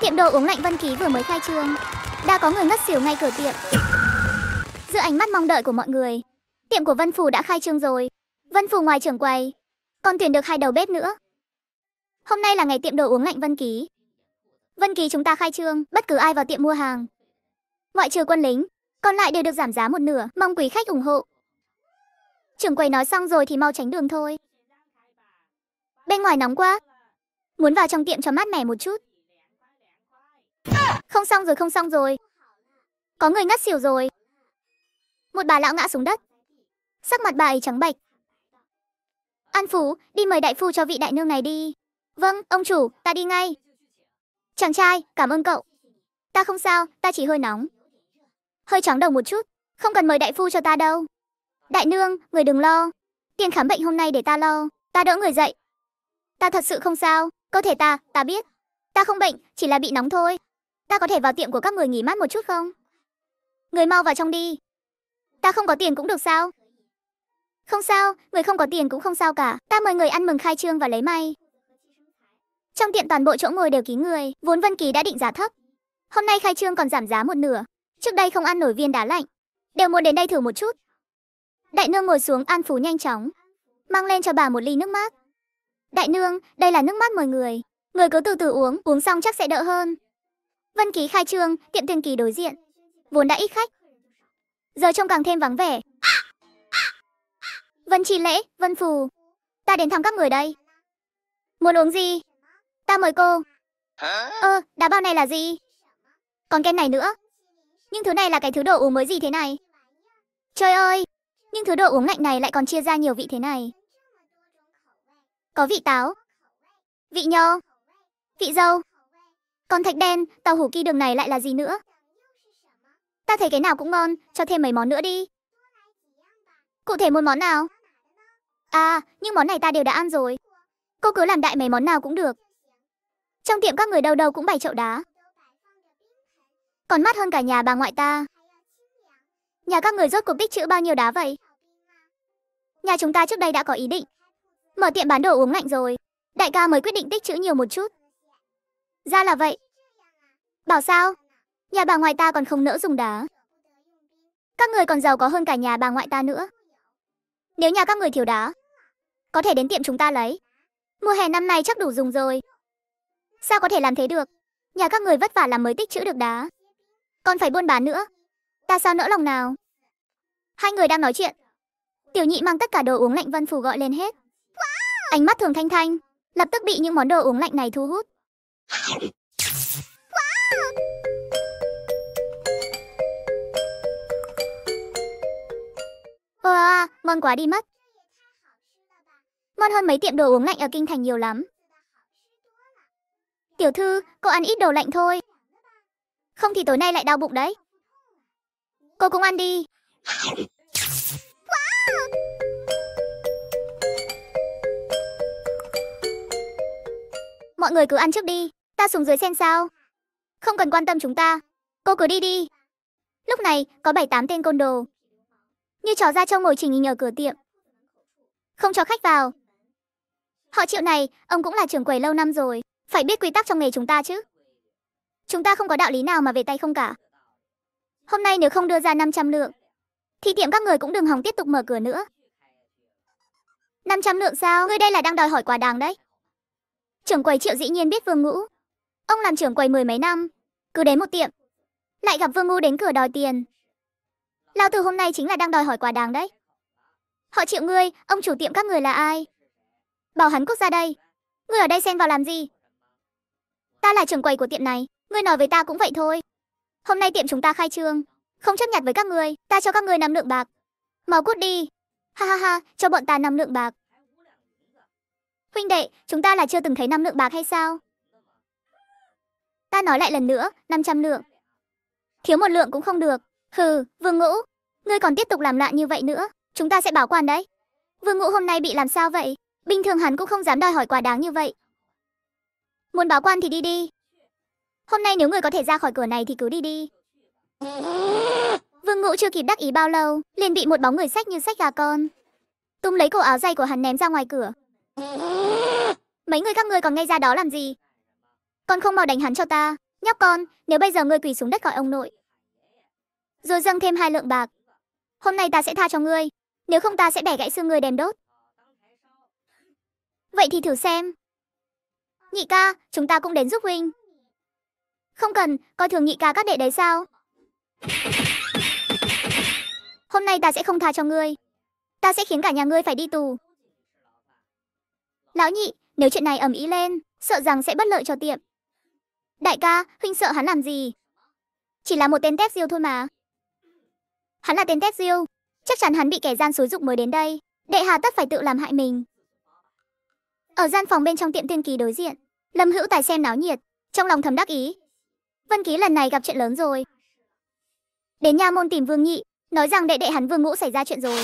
Tiệm đồ uống lạnh Văn Ký vừa mới khai trương Đã có người ngất xỉu ngay cửa tiệm Giữa ánh mắt mong đợi của mọi người Tiệm của Vân Phù đã khai trương rồi Vân Phù ngoài trưởng quầy Còn tuyển được hai đầu bếp nữa Hôm nay là ngày tiệm đồ uống lạnh Vân Ký Vân Ký chúng ta khai trương Bất cứ ai vào tiệm mua hàng Ngoại trừ quân lính Còn lại đều được giảm giá một nửa Mong quý khách ủng hộ Trưởng quầy nói xong rồi thì mau tránh đường thôi Bên ngoài nóng quá Muốn vào trong tiệm cho mát mẻ một chút không xong rồi, không xong rồi. Có người ngất xỉu rồi. Một bà lão ngã xuống đất. Sắc mặt bà ấy trắng bạch. An Phú, đi mời đại phu cho vị đại nương này đi. Vâng, ông chủ, ta đi ngay. Chàng trai, cảm ơn cậu. Ta không sao, ta chỉ hơi nóng. Hơi chóng đầu một chút, không cần mời đại phu cho ta đâu. Đại nương, người đừng lo. Tiền khám bệnh hôm nay để ta lo, ta đỡ người dậy. Ta thật sự không sao, cơ thể ta, ta biết. Ta không bệnh, chỉ là bị nóng thôi ta có thể vào tiệm của các người nghỉ mát một chút không người mau vào trong đi ta không có tiền cũng được sao không sao người không có tiền cũng không sao cả ta mời người ăn mừng khai trương và lấy may trong tiệm toàn bộ chỗ ngồi đều kín người vốn vân ký đã định giá thấp hôm nay khai trương còn giảm giá một nửa trước đây không ăn nổi viên đá lạnh đều muốn đến đây thử một chút đại nương ngồi xuống an phú nhanh chóng mang lên cho bà một ly nước mát đại nương đây là nước mát mời người người cứ từ từ uống uống xong chắc sẽ đỡ hơn Vân Ký khai trương, tiệm tiền kỳ đối diện. Vốn đã ít khách, giờ trông càng thêm vắng vẻ. Vân Trì Lễ, Vân Phù, ta đến thăm các người đây. Muốn uống gì? Ta mời cô. Ơ, ờ, đá bao này là gì? Còn kem này nữa. Nhưng thứ này là cái thứ đồ uống mới gì thế này? Trời ơi, nhưng thứ đồ uống ngạnh này lại còn chia ra nhiều vị thế này. Có vị táo, vị nho, vị dâu, còn thạch đen, tàu hủ kỳ đường này lại là gì nữa? Ta thấy cái nào cũng ngon, cho thêm mấy món nữa đi. Cụ thể một món nào? À, nhưng món này ta đều đã ăn rồi. Cô cứ làm đại mấy món nào cũng được. Trong tiệm các người đâu đâu cũng bày chậu đá. Còn mát hơn cả nhà bà ngoại ta. Nhà các người rốt cuộc tích trữ bao nhiêu đá vậy? Nhà chúng ta trước đây đã có ý định. Mở tiệm bán đồ uống lạnh rồi. Đại ca mới quyết định tích trữ nhiều một chút. Ra là vậy. Bảo sao? Nhà bà ngoại ta còn không nỡ dùng đá. Các người còn giàu có hơn cả nhà bà ngoại ta nữa. Nếu nhà các người thiếu đá, có thể đến tiệm chúng ta lấy. Mùa hè năm nay chắc đủ dùng rồi. Sao có thể làm thế được? Nhà các người vất vả làm mới tích chữ được đá. Còn phải buôn bán nữa. Ta sao nỡ lòng nào? Hai người đang nói chuyện. Tiểu nhị mang tất cả đồ uống lạnh Vân Phủ gọi lên hết. Ánh mắt thường thanh thanh, lập tức bị những món đồ uống lạnh này thu hút. Wow, ờ, ngon quá đi mất. Ngon hơn mấy tiệm đồ uống lạnh ở Kinh Thành nhiều lắm. Tiểu thư, cô ăn ít đồ lạnh thôi. Không thì tối nay lại đau bụng đấy. Cô cũng ăn đi. Mọi người cứ ăn trước đi. Ta xuống dưới xem sao. Không cần quan tâm chúng ta. Cô cứ đi đi. Lúc này, có bảy tám tên côn đồ. Như trò ra trông ngồi chỉnh nhìn ở cửa tiệm. Không cho khách vào. Họ triệu này, ông cũng là trưởng quầy lâu năm rồi. Phải biết quy tắc trong nghề chúng ta chứ. Chúng ta không có đạo lý nào mà về tay không cả. Hôm nay nếu không đưa ra 500 lượng, thì tiệm các người cũng đừng hòng tiếp tục mở cửa nữa. 500 lượng sao? người đây là đang đòi hỏi quá đáng đấy. Trưởng quầy triệu dĩ nhiên biết vương ngũ. Ông làm trưởng quầy mười mấy năm, cứ đến một tiệm, lại gặp Vương Ngu đến cửa đòi tiền. Lão tử hôm nay chính là đang đòi hỏi quả đáng đấy. Họ chịu ngươi, ông chủ tiệm các người là ai? Bảo hắn quốc ra đây. Ngươi ở đây xen vào làm gì? Ta là trưởng quầy của tiệm này, ngươi nói với ta cũng vậy thôi. Hôm nay tiệm chúng ta khai trương, không chấp nhận với các người, ta cho các ngươi năm lượng bạc. Mau cút đi. Ha ha ha, cho bọn ta năm lượng bạc. Huynh đệ, chúng ta là chưa từng thấy năm lượng bạc hay sao? Ta nói lại lần nữa, 500 lượng. Thiếu một lượng cũng không được. Hừ, Vương Ngũ, ngươi còn tiếp tục làm loạn như vậy nữa, chúng ta sẽ bảo quan đấy. Vương Ngũ hôm nay bị làm sao vậy? Bình thường hắn cũng không dám đòi hỏi quả đáng như vậy. Muốn báo quan thì đi đi. Hôm nay nếu người có thể ra khỏi cửa này thì cứ đi đi. Vương Ngũ chưa kịp đắc ý bao lâu, liền bị một bóng người sách như sách gà con. Tung lấy cổ áo dày của hắn ném ra ngoài cửa. Mấy người các ngươi còn ngay ra đó làm gì? Con không mau đánh hắn cho ta, nhóc con, nếu bây giờ ngươi quỳ xuống đất gọi ông nội. Rồi dâng thêm hai lượng bạc. Hôm nay ta sẽ tha cho ngươi, nếu không ta sẽ bẻ gãy xương ngươi đem đốt. Vậy thì thử xem. Nhị ca, chúng ta cũng đến giúp huynh. Không cần, coi thường nhị ca các đệ đấy sao? Hôm nay ta sẽ không tha cho ngươi. Ta sẽ khiến cả nhà ngươi phải đi tù. Lão nhị, nếu chuyện này ầm ĩ lên, sợ rằng sẽ bất lợi cho tiệm. Đại ca, huynh sợ hắn làm gì? Chỉ là một tên tép diêu thôi mà. Hắn là tên tép diêu, chắc chắn hắn bị kẻ gian xúi dục mới đến đây, đệ hà tất phải tự làm hại mình. Ở gian phòng bên trong tiệm tiên kỳ đối diện, Lâm Hữu Tài xem náo nhiệt, trong lòng thầm đắc ý. Vân Ký lần này gặp chuyện lớn rồi. Đến nha môn tìm Vương Nhị, nói rằng đệ đệ hắn Vương Ngũ xảy ra chuyện rồi.